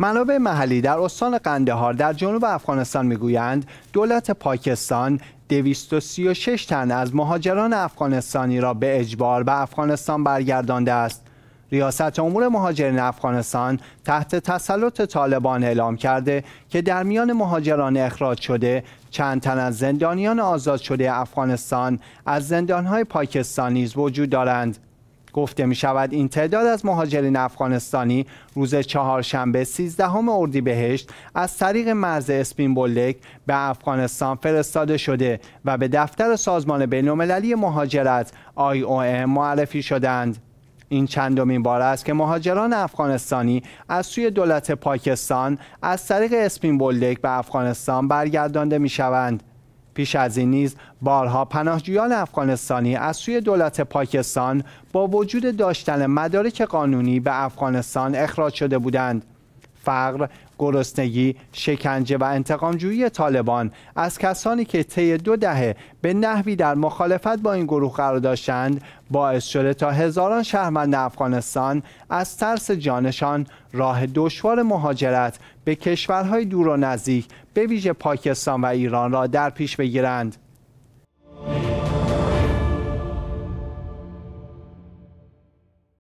منابع محلی در استان قندهار در جنوب افغانستان میگویند دولت پاکستان 236 تن از مهاجران افغانستانی را به اجبار به افغانستان برگردانده است. ریاست امور مهاجرین افغانستان تحت تسلط طالبان اعلام کرده که در میان مهاجران اخراج شده چند تن از زندانیان آزاد شده افغانستان از زندانهای پاکستان نیز وجود دارند. گفته می شود این تعداد از مهاجرین افغانستانی روز چهارشنبه 13 اردیبهشت از طریق مرز اسپین بولک به افغانستان فرستاده شده و به دفتر سازمان بین‌المللی مهاجرت IOM معرفی شدند. این چندمین بار است که مهاجران افغانستانی از سوی دولت پاکستان از طریق اسپین بولدک به افغانستان برگردانده می شوند. پیش از این نیز بارها پناهجویان افغانستانی از سوی دولت پاکستان با وجود داشتن مدارک قانونی به افغانستان اخراج شده بودند فقر، گرسنگی، شکنجه و انتقامجویی طالبان از کسانی که طی دو دهه به نحوی در مخالفت با این گروه قرار داشتند باعث شده تا هزاران شهروند افغانستان از ترس جانشان راه دشوار مهاجرت به کشورهای دور و نزدیک به ویژه پاکستان و ایران را در پیش بگیرند.